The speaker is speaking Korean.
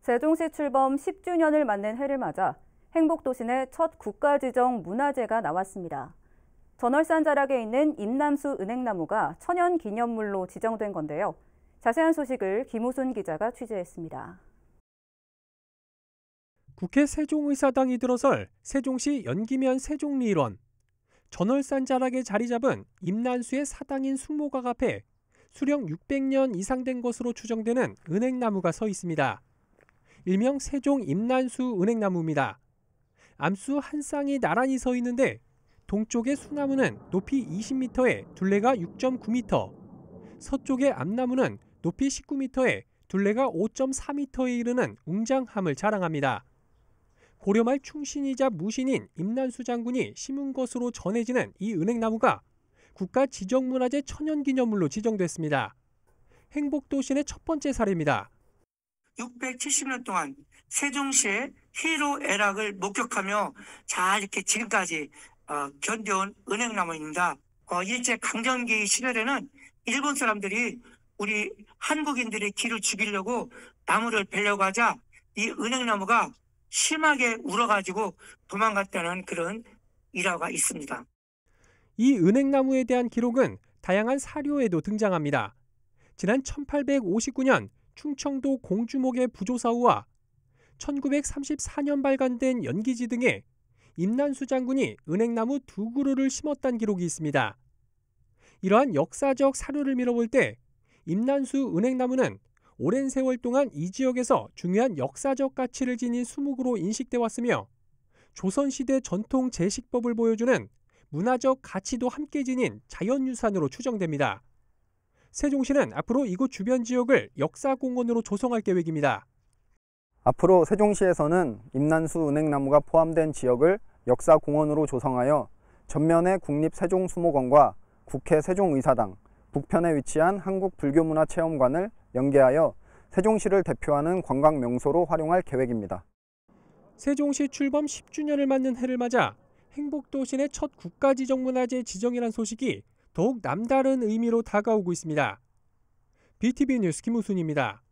세종시 출범 10주년을 맞는 해를 맞아 행복도시 내 첫 국가지정 문화재가 나왔습니다. 전월산 자락에 있는 임남수 은행나무가 천연 기념물로 지정된 건데요. 자세한 소식을 김우순 기자가 취재했습니다. 국회 세종의사당이 들어설 세종시 연기면 세종리일원. 전월산 자락에 자리 잡은 임난수의 사당인 숙모각 앞에 수령 600년 이상 된 것으로 추정되는 은행나무가 서 있습니다. 일명 세종 임난수 은행나무입니다. 암수 한 쌍이 나란히 서 있는데 동쪽의 수나무는 높이 20m에 둘레가 6.9m, 서쪽의 암나무는 높이 19m에 둘레가 5.4m에 이르는 웅장함을 자랑합니다. 고려 말 충신이자 무신인 임난수 장군이 심은 것으로 전해지는 이 은행나무가 국가 지정문화재 천연기념물로 지정됐습니다. 행복도신의 첫 번째 사례입니다. 670년 동안 세종시의 희로애락을 목격하며 잘 이렇게 지금까지 어, 견뎌온 은행나무입니다. 어, 일제 강점기 시절에는 일본 사람들이 우리 한국인들의 길을 죽이려고 나무를 베려고 하자 이 은행나무가 심하게 울어가지고 도망갔다는 그런 일화가 있습니다. 이 은행나무에 대한 기록은 다양한 사료에도 등장합니다. 지난 1859년 충청도 공주목의 부조사우와 1934년 발간된 연기지 등에 임난수 장군이 은행나무 두 그루를 심었다는 기록이 있습니다. 이러한 역사적 사료를 밀어볼 때 임난수 은행나무는 오랜 세월 동안 이 지역에서 중요한 역사적 가치를 지닌 수목으로 인식돼 왔으며 조선시대 전통 제식법을 보여주는 문화적 가치도 함께 지닌 자연유산으로 추정됩니다. 세종시는 앞으로 이곳 주변 지역을 역사공원으로 조성할 계획입니다. 앞으로 세종시에서는 임난수 은행나무가 포함된 지역을 역사공원으로 조성하여 전면에 국립세종수목원과 국회 세종의사당, 북편에 위치한 한국불교문화체험관을 연계하여 세종시를 대표하는 관광 명소로 활용할 계획입니다. 세종시 출범 10주년을 맞는 해를 맞아 행복도 시내 첫 국가지정문화재 지정이란 소식이 더욱 남다른 의미로 다가오고 있습니다. BTV 뉴스 김우순입니다.